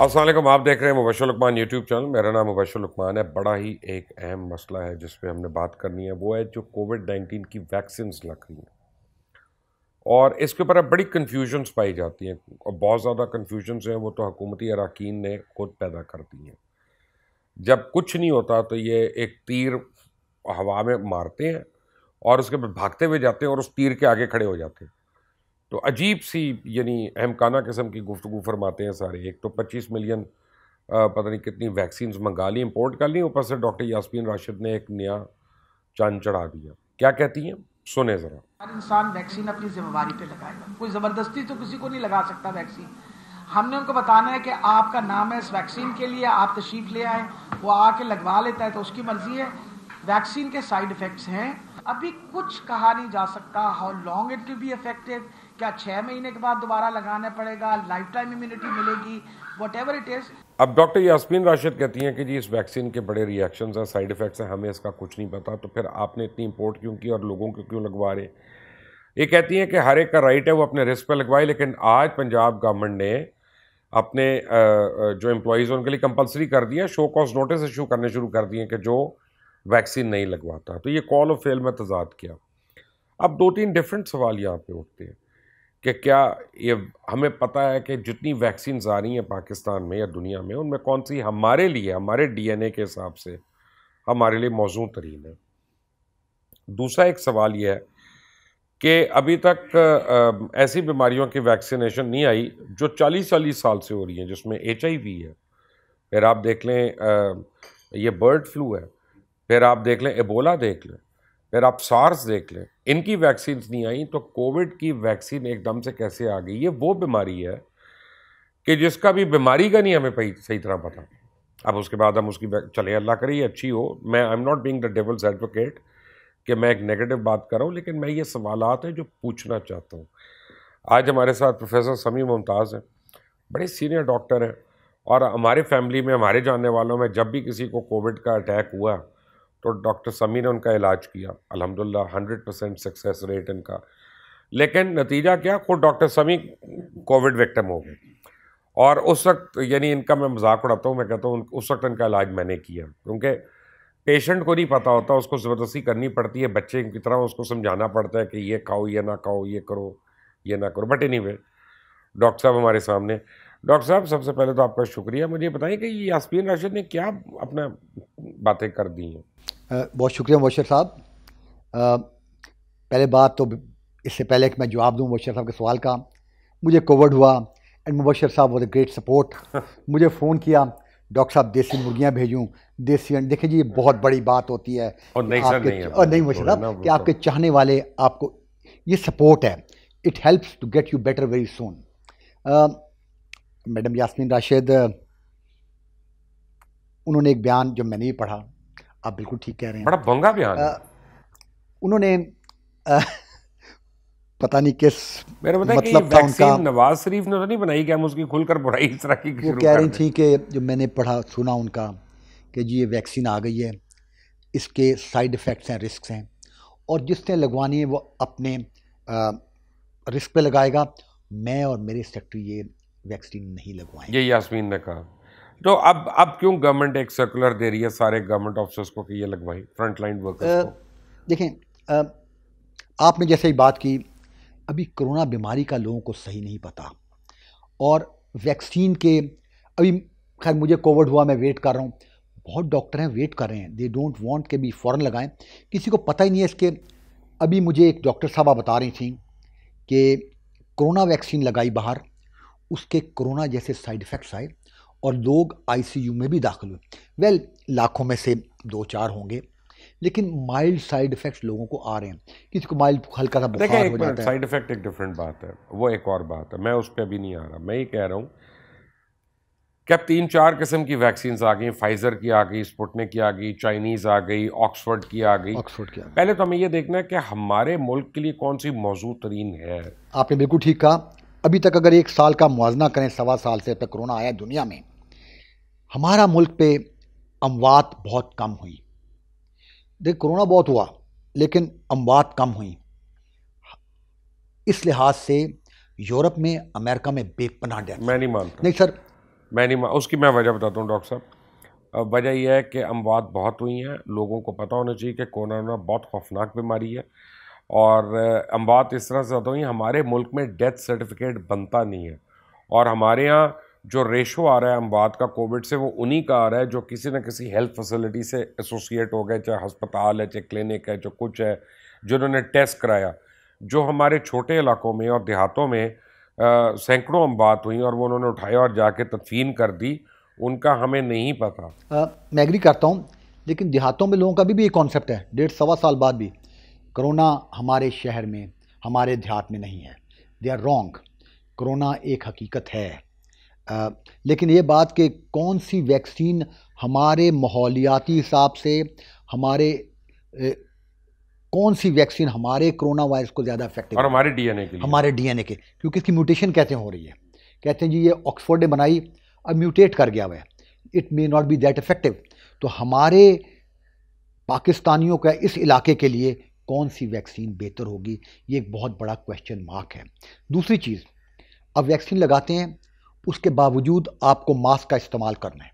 असलम आप देख रहे हैं मुबैश लकमान यूट्यूब चैनल मेरा नाम मुबैश लकमान है बड़ा ही एक अहम मसला है जिस पर हमने बात करनी है वो है जो कोविड नाइन्टीन की वैक्सीन लग रही हैं और इसके ऊपर अब बड़ी कन्फ्यूजन्स पाई जाती हैं और बहुत ज़्यादा कन्फ्यूजन्स हैं वो तो हकूमती अरकान ने खुद पैदा कर दी हैं जब कुछ नहीं होता तो ये एक तीर हवा में मारते हैं और उसके बाद भागते हुए जाते हैं और उस तीर के आगे खड़े हो जाते हैं तो अजीब सी यानी अहमकाना किस्म की गुफ्तु फरमाते हैं सारे एक तो पच्चीस मिलियन पता नहीं कितनी वैक्सीन मंगा ली इम्पोर्ट कर ली ऊपर से डॉक्टर यासमीन राशिद ने एक नया चांद चढ़ा दिया क्या कहती हैं सुने ज़रा हर इंसान वैक्सीन अपनी जिम्मेवारी पे लगाएगा कोई ज़बरदस्ती तो किसी को नहीं लगा सकता वैक्सीन हमने उनको बताना है कि आपका नाम है इस वैक्सीन के लिए आप तशीफ ले आए वो आके लगवा लेता है तो उसकी मर्जी है वैक्सीन के साइड इफ़ेक्ट्स हैं अभी कुछ कहा नहीं जा सकता how long it will be effective क्या छः महीने के बाद दोबारा लगाना पड़ेगा लाइफ टाइम इम्यूनिटी मिलेगी वट एवर इट इज़ अब डॉक्टर यास्मीन राशिद कहती हैं कि जी इस वैक्सीन के बड़े रिएक्शंस हैं साइड इफ़ेक्ट्स हैं हमें इसका कुछ नहीं पता तो फिर आपने इतनी इम्पोर्ट क्यों की और लोगों को क्यों लगवा रहे ये कहती हैं कि हर एक का राइट है वो अपने रिस्क पर लगवाए लेकिन आज पंजाब गवर्नमेंट ने अपने जो एम्प्लॉयज़ उनके लिए कंपलसरी कर दिया शो कॉज नोटिस इशू करने शुरू कर दिए कि जो वैक्सीन नहीं लगवाता तो ये कॉल और फेल में तजाद किया अब दो तीन डिफरेंट सवाल यहाँ पे उठते हैं कि क्या ये हमें पता है कि जितनी वैक्सीन्स आ रही हैं पाकिस्तान में या दुनिया में उनमें कौन सी हमारे लिए हमारे डीएनए के हिसाब से हमारे लिए मौजू तरीन है दूसरा एक सवाल यह है कि अभी तक ऐसी बीमारियों की वैक्सीनेशन नहीं आई जो 40 चालीस साल से हो रही हैं जिसमें एच है फिर आप देख लें ये बर्ड फ्लू है फिर आप देख लें एबोला देख लें फिर आप सार्स देख लें इनकी वैक्सीन नहीं आई तो कोविड की वैक्सीन एकदम से कैसे आ गई ये वो बीमारी है कि जिसका भी बीमारी का नहीं हमें सही तरह पता अब उसके बाद हम उसकी चले अल्लाह करिए अच्छी हो मैं I am not being the devil's advocate कि मैं एक नेगेटिव बात कर रहा हूँ लेकिन मैं ये सवाल हैं जो पूछना चाहता हूँ आज हमारे साथ प्रोफेसर समी मुमताज़ हैं बड़े सीनियर डॉक्टर हैं और हमारे फैमिली में हमारे जानने वालों में जब भी किसी को कोविड का अटैक हुआ तो डॉक्टर समी ने उनका इलाज किया अलहमदिल्ला हंड्रेड परसेंट सक्सेस रेट इनका लेकिन नतीजा क्या खुद डॉक्टर समी कोविड विक्टम हो गए और उस वक्त यानी इनका मैं मजाक उड़ाता हूँ मैं कहता हूँ उस वक्त इनका इलाज मैंने किया क्योंकि पेशेंट को नहीं पता होता उसको ज़बरदस्ती करनी पड़ती है बच्चे की तरह उसको समझाना पड़ता है कि ये खाओ ये ना खाओ ये करो ये ना करो बट एनी डॉक्टर साहब हमारे सामने डॉक्टर साहब सबसे पहले तो आपका शुक्रिया मुझे बताइए कि ये यासमीन राशिद ने क्या अपना बातें कर दी हैं बहुत शुक्रिया मुबशर साहब पहले बात तो इससे पहले कि मैं जवाब दूँ मुबशर साहब के सवाल का मुझे कोविड हुआ एंड मुबशर साहब वॉज अ ग्रेट सपोर्ट मुझे फ़ोन किया डॉक्टर साहब देसी मुर्गियाँ भेजूँ देसी अंडे देखिए जी ये बहुत बड़ी बात होती है और नहीं आपके नहीं नहीं मुबशर साहब कि आपके तो- चाहने वाले आपको ये सपोर्ट है it helps to get you better very soon madam Yasmeen Rashid उन्होंने एक बयान जो मैंने भी पढ़ा आप बिल्कुल ठीक कह रहे हैं बड़ा बंगा बयान उन्होंने आ, पता नहीं किस मेरा मतलब था उनका नवाज शरीफ ने तो नहीं बनाई क्या उसकी खुलकर बुराई इस तरह की वो कह रही थी कि जो मैंने पढ़ा सुना उनका कि जी ये वैक्सीन आ गई है इसके साइड इफ़ेक्ट्स हैं रिस्क हैं और जिसने लगवानी है वो अपने आ, रिस्क पे लगाएगा मैं और मेरे सेक्रेटरी ये वैक्सीन नहीं लगवाएं ये यासमीन ने कहा तो अब अब क्यों गवर्नमेंट एक सर्कुलर दे रही है सारे गवर्नमेंट ऑफिसर्स को कि ये लगवाई फ्रंट लाइन वर्कर्स को देखें आ, आपने जैसे ही बात की अभी कोरोना बीमारी का लोगों को सही नहीं पता और वैक्सीन के अभी खैर मुझे कोविड हुआ मैं वेट कर रहा हूँ बहुत डॉक्टर हैं वेट कर रहे हैं दे डोंट वांट के भी फ़ौरन लगाएं किसी को पता ही नहीं है इसके अभी मुझे एक डॉक्टर साहबा बता रही थी कि कोरोना वैक्सीन लगाई बाहर उसके कोरोना जैसे साइड इफ़ेक्ट्स आए और लोग आईसीयू में भी दाखिल हुए वेल लाखों में से दो चार होंगे लेकिन माइल्ड साइड इफेक्ट्स लोगों को आ रहे हैं किसी को माइल्ड हल्का सा बुखार हो जाता है साइड इफेक्ट एक डिफरेंट बात है वो एक और बात है मैं उस पर अभी नहीं आ रहा मैं ये कह रहा हूँ क्या तीन चार किस्म की वैक्सीन आ गई फाइजर की आ गई स्पुटनिक की आ गई चाइनीज आ गई ऑक्सफोर्ड की आ गई ऑक्सफोर्ड की आ गई। पहले तो हमें ये देखना है कि हमारे मुल्क के लिए कौन सी मौजूद तरीन है आपने बिल्कुल ठीक कहा अभी तक अगर एक साल का मुआजना करें सवा साल से अब तक कोरोना आया दुनिया में हमारा मुल्क पे अमवात बहुत कम हुई देख कोरोना बहुत हुआ लेकिन अमवात कम हुई इस लिहाज से यूरोप में अमेरिका में बेपना डेथ मैं नहीं मानता नहीं सर मैं नहीं मान उसकी मैं वजह बताता हूँ डॉक्टर साहब वजह यह है कि अमवात बहुत हुई हैं लोगों को पता होना चाहिए कि कोरोना बहुत खौफनाक बीमारी है और हम बात इस तरह से होता हूँ हमारे मुल्क में डेथ सर्टिफिकेट बनता नहीं है और हमारे यहाँ जो रेशो आ रहा है अम्बात का कोविड से वो उन्हीं का आ रहा है जो किसी न किसी हेल्थ फैसिलिटी से एसोसिएट हो गए चाहे हस्पताल है चाहे क्लिनिक है जो कुछ है जिन्होंने टेस्ट कराया जो हमारे छोटे इलाकों में और देहातों में सैकड़ों बात हुई और वो उन्होंने उठाया और जाके तदफीन कर दी उनका हमें नहीं पता आ, मैं एग्री करता हूँ लेकिन देहातों में लोगों का भी, भी एक कॉन्सेप्ट है डेढ़ सवा साल बाद भी कोरोना हमारे शहर में हमारे देहात में नहीं है दे आर रॉन्ग कोरोना एक हकीकत है आ, लेकिन ये बात कि कौन सी वैक्सीन हमारे माहौलियाती हिसाब से हमारे ए, कौन सी वैक्सीन हमारे कोरोना वायरस को ज़्यादा इफेक्टिव और हमारे डीएनए के लिए। हमारे डीएनए के क्योंकि इसकी म्यूटेशन कहते हो रही है कहते हैं जी ये ऑक्सफोर्ड ने बनाई अब म्यूटेट कर गया हुआ it may not be that effective तो हमारे पाकिस्तानियों का इस इलाके के लिए कौन सी वैक्सीन बेहतर होगी ये एक बहुत बड़ा क्वेश्चन मार्क है दूसरी चीज़ अब वैक्सीन लगाते हैं उसके बावजूद आपको मास्क का इस्तेमाल करना है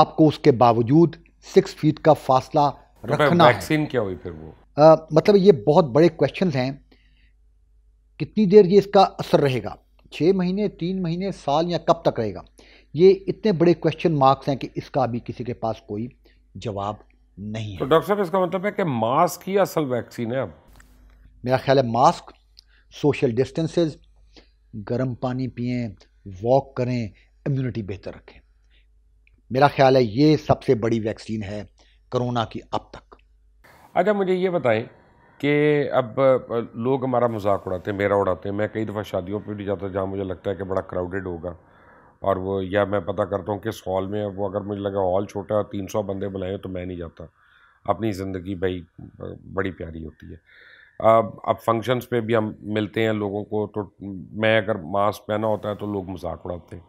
आपको उसके बावजूद सिक्स फीट का फासला तो रखना वैक्सीन क्या हुई फिर वो आ, मतलब ये बहुत बड़े क्वेश्चन हैं कितनी देर ये इसका असर रहेगा छः महीने तीन महीने साल या कब तक रहेगा ये इतने बड़े क्वेश्चन मार्क्स हैं कि इसका अभी किसी के पास कोई जवाब नहीं तो है तो डॉक्टर साहब इसका मतलब है कि मास्क ही असल वैक्सीन है अब मेरा ख्याल है मास्क सोशल डिस्टेंसेस गर्म पानी पिए वॉक करें इम्यूनिटी बेहतर रखें मेरा ख्याल है ये सबसे बड़ी वैक्सीन है कोरोना की अब तक अच्छा मुझे ये बताएं कि अब लोग हमारा मजाक उड़ाते हैं मेरा उड़ाते हैं मैं कई दफ़ा शादियों पे भी जाता जहाँ मुझे लगता है कि बड़ा क्राउडेड होगा और वो या मैं पता करता हूँ किस हॉल में वो अगर मुझे लगा हॉल छोटा है तीन सौ बंदे बुलाए तो मैं नहीं जाता अपनी ज़िंदगी भाई बड़ी प्यारी होती है अब अब फंक्शंस पे भी हम मिलते हैं लोगों को तो मैं अगर मास्क पहना होता है तो लोग मजाक उड़ाते हैं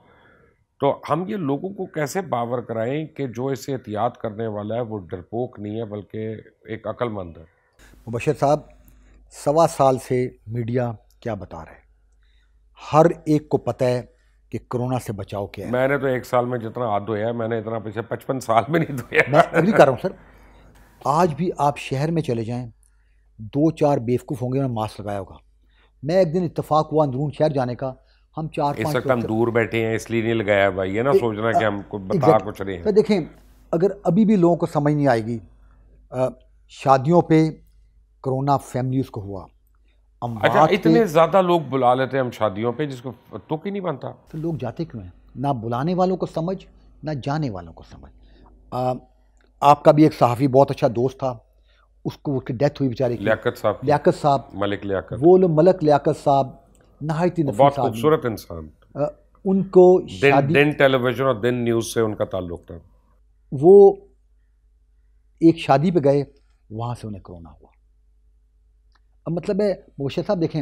तो हम ये लोगों को कैसे बावर कराएं कि जो इसे एहतियात करने वाला है वो डरपोक नहीं है बल्कि एक अक्लमंद है मुबशर साहब सवा साल से मीडिया क्या बता रहे हर एक को पता है कि कोरोना से बचाव क्या है मैंने तो एक साल में जितना हाथ धोया मैंने इतना पिछले पचपन साल में नहीं धोया मैं कर रहा हूँ सर आज भी आप शहर में चले जाएं दो चार बेवकूफ़ होंगे उन्होंने मास्क लगाया होगा मैं एक दिन इतफाक हुआ अंदरून शहर जाने का हम चार इस वक्त हम दूर बैठे हैं इसलिए नहीं लगाया भाई ये ना सोचना कि हम कुछ बता कुछ रहे हैं तो देखें अगर अभी भी लोगों को समझ नहीं आएगी शादियों पे कोरोना फैमिलीज़ को हुआ अच्छा इतने ज़्यादा लोग बुला लेते हैं हम शादियों पे जिसको तो ही नहीं बनता तो लोग जाते क्यों हैं ना बुलाने वालों को समझ ना जाने वालों को समझ आ, आपका भी एक सहाफ़ी बहुत अच्छा दोस्त था उसको उसकी डेथ हुई बेचारे लियाकत साहब लियाकत साहब मलिक लियाकत वो लोग मलक लियाकत साहब नहायत ही बहुत खूबसूरत इंसान उनको दिन, दिन टेलीविज़न और दिन न्यूज़ से उनका ताल्लुक था वो एक शादी पे गए वहाँ से उन्हें कोरोना हुआ अब मतलब है मोशे साहब देखें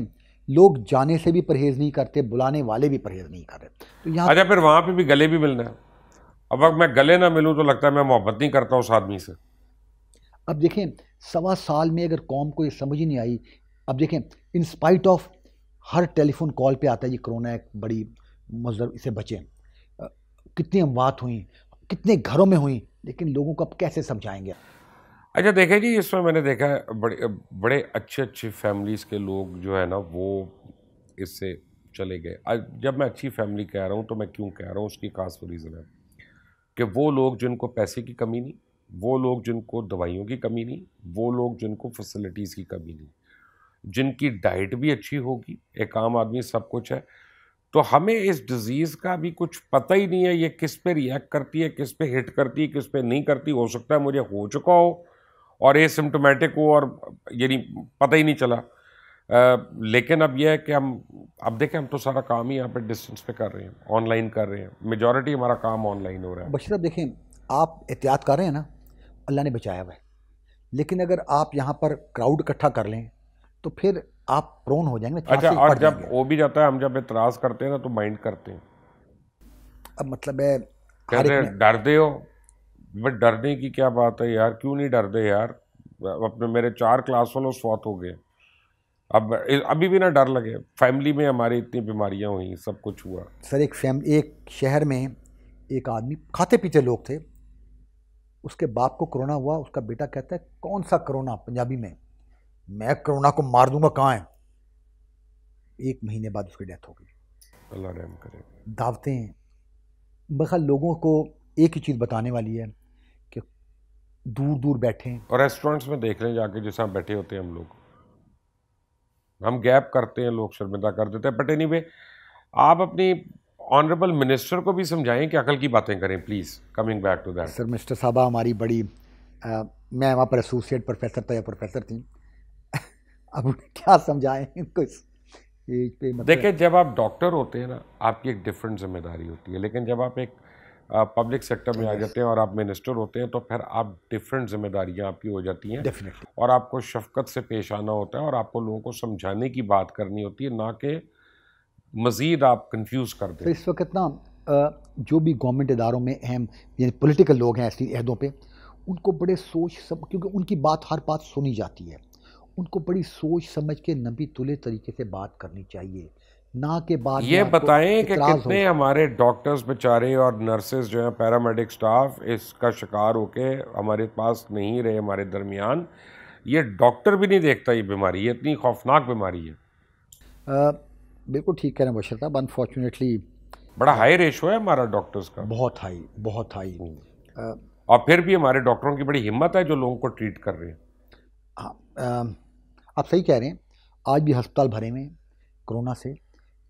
लोग जाने से भी परहेज नहीं करते बुलाने वाले भी परहेज नहीं कर रहे तो यहाँ अच्छा फिर वहाँ पे भी गले भी मिलना है अब अगर मैं गले ना मिलूँ तो लगता है मैं मोहब्बत नहीं करता उस आदमी से अब देखें सवा साल में अगर कौम को ये समझ ही नहीं आई अब देखें in spite of her telephone call पे आता है ये कोरोना एक बड़ी मजहब इसे बचें कितनी अमवात हुई कितने घरों में हुई लेकिन लोगों को अब कैसे समझाएंगे अच्छा देखें जी इसमें मैंने देखा है बड़े बड़े अच्छे अच्छे फैमिलीज़ के लोग जो है ना वो इससे चले गए जब मैं अच्छी फैमिली कह रहा हूँ तो मैं क्यों कह रहा हूँ उसकी खास रीज़न है कि वो लोग जिनको पैसे की कमी नहीं वो लोग जिनको दवाइयों की कमी नहीं वो लोग जिनको फैसिलिटीज़ की कमी नहीं जिनकी डाइट भी अच्छी होगी एक आम आदमी सब कुछ है तो हमें इस डिज़ीज़ का भी कुछ पता ही नहीं है ये किस पे रिएक्ट करती है किस पे हिट करती है किस पे नहीं करती हो सकता है मुझे हो चुका हो और एसिम्टोमेटिक हो और यानी पता ही नहीं चला आ, लेकिन अब यह है कि हम अब देखें हम तो सारा काम ही यहाँ पे डिस्टेंस पे कर रहे हैं ऑनलाइन कर रहे हैं मेजॉरिटी हमारा काम ऑनलाइन हो रहा है बशर देखें आप एहतियात कर रहे हैं ना अल्लाह ने बचाया हुआ है लेकिन अगर आप यहाँ पर क्राउड इकट्ठा कर लें तो फिर आप प्रोन हो जाएंगे अच्छा और जब वो भी जाता है हम जब एतराज़ करते हैं ना तो माइंड करते हैं अब मतलब है डरते हो बट डरने की क्या बात है यार क्यों नहीं डरते यार अपने मेरे चार क्लास वालों स्वात हो गए अब अभी भी ना डर लगे फैमिली में हमारी इतनी बीमारियां हुई सब कुछ हुआ सर एक फैमिली एक शहर में एक आदमी खाते पीते लोग थे उसके बाप को कोरोना हुआ उसका बेटा कहता है कौन सा कोरोना पंजाबी में मैं कोरोना को मार दूंगा कहाँ है एक महीने बाद उसकी डेथ हो गई अल्लाह रहम करे दावतें बखा लोगों को एक ही चीज़ बताने वाली है दूर दूर बैठे और रेस्टोरेंट्स में देख लें जाके जैसे बैठे होते हैं हम लोग हम गैप करते हैं लोग शर्मिंदा कर देते हैं बट एनी वे आप अपनी ऑनरेबल मिनिस्टर को भी समझाएं कि अकल की बातें करें please coming back to that sir mister साहबा हमारी बड़ी आ, मैं वहाँ पर एसोसिएट प्रोफेसर था या प्रोफेसर थी अब क्या समझाएं कुछ मतलब देखिए जब आप डॉक्टर होते हैं ना आपकी एक डिफरेंट जिम्मेदारी होती है लेकिन जब आप एक पब्लिक सेक्टर में आ जाते हैं और आप मिनिस्टर होते हैं तो फिर आप डिफरेंट जिम्मेदारियां आपकी हो जाती हैं डेफिनेटली और आपको शफकत से पेश आना होता है और आपको लोगों को समझाने की बात करनी होती है ना कि मज़ीद आप कन्फ्यूज़ कर दें तो इस वक्त ना जो भी गवर्नमेंट इदारों में अहम यानी पोलिटिकल लोग हैं ऐसी अहदों पर उनको बड़े सोच सब क्योंकि उनकी बात हर बात सुनी जाती है उनको बड़ी सोच समझ के नबी तुले तरीके से बात करनी चाहिए ना के बाद ये बताएं कि कितने हमारे डॉक्टर्स बेचारे और नर्सेज जो हैं पैरामेडिक स्टाफ इसका शिकार होके हमारे पास नहीं रहे हमारे दरमियान ये डॉक्टर भी नहीं देखता ये बीमारी ये इतनी खौफनाक बीमारी है बिल्कुल ठीक कह रहे हैं बशर साहब अनफॉर्चुनेटली बड़ा हाई रेशो है हमारा डॉक्टर्स का बहुत हाई बहुत हाई हम्म। आ, और फिर भी हमारे डॉक्टरों की बड़ी हिम्मत है जो लोगों को ट्रीट कर रहे हैं हाँ, आप सही कह रहे हैं आज भी हस्पताल भरे हुए कोरोना से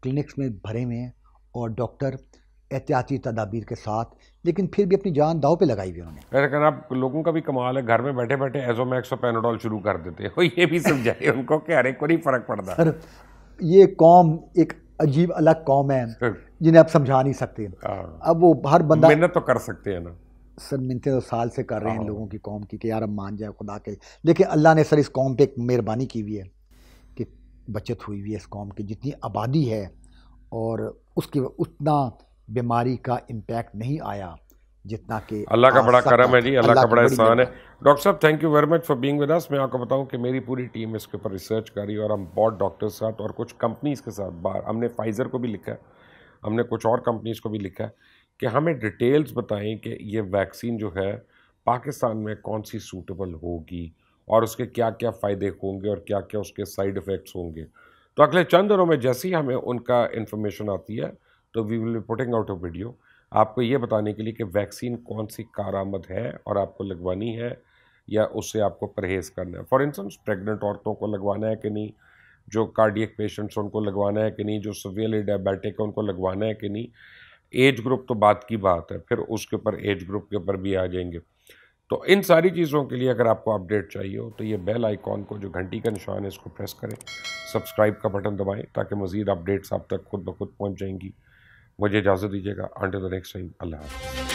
क्लिनिक्स में भरे हुए हैं और डॉक्टर एहतियाती तदाबीर के साथ लेकिन फिर भी अपनी जान दाव पे लगाई हुई उन्होंने मैंने आप लोगों का भी कमाल है घर में बैठे बैठे एजोमैक्स और पेनाडोल शुरू कर देते हो तो ये भी समझाए उनको कि हर एक को नहीं फ़र्क पड़ता सर ये कौम एक अजीब अलग कौम है जिन्हें आप समझा नहीं सकते हाँ। अब वो हर बंदा मेहनत तो कर सकते हैं ना सर मिनते तो साल से कर रहे हैं हाँ। लोगों की कौम की कि यार अब मान जाए खुदा के लेकिन अल्लाह ने सर इस कौम पर एक मेहरबानी की हुई है बचत हुई हुई है इस कॉम की जितनी आबादी है और उसके उतना बीमारी का इम्पैक्ट नहीं आया जितना कि अल्लाह का बड़ा करम है जी अल्लाह का बड़ा एहसान है डॉक्टर साहब thank you very much for being with us मैं आपको बताऊं कि मेरी पूरी टीम इसके ऊपर रिसर्च कर रही है और हम बहुत डॉक्टर्स के साथ और कुछ कंपनीज़ के साथ बाहर हमने फाइज़र को भी लिखा है हमने कुछ और कंपनीज़ को भी लिखा है कि हमें डिटेल्स बताएं कि ये वैक्सीन जो है पाकिस्तान में कौन सी सूटेबल होगी और उसके क्या क्या फ़ायदे होंगे और क्या क्या उसके साइड इफ़ेक्ट्स होंगे तो अगले चंद दिनों में जैसे ही हमें उनका इन्फॉर्मेशन आती है तो we will putting out a video आपको ये बताने के लिए कि वैक्सीन कौन सी कारामद है और आपको लगवानी है या उससे आपको परहेज़ करना है फॉर इंस्टेंस प्रेगनेंट औरतों को लगवाना है कि नहीं जो कार्डियक पेशेंट्स उनको लगवाना है कि नहीं जो सिवियर डायबिटिक है उनको लगवाना है कि नहीं एज ग्रुप तो बात की बात है फिर उसके ऊपर एज ग्रुप के ऊपर भी आ जाएंगे तो इन सारी चीज़ों के लिए अगर आपको अपडेट चाहिए हो तो ये बेल आइकॉन को जो घंटी का निशान है इसको प्रेस करें सब्सक्राइब का बटन दबाएं ताकि मज़ीद अपडेट्स आप तक खुद ब खुद पहुँच जाएंगी मुझे इजाज़त दीजिएगा आंटे द नेक्स्ट टाइम अल्लाह हाफ़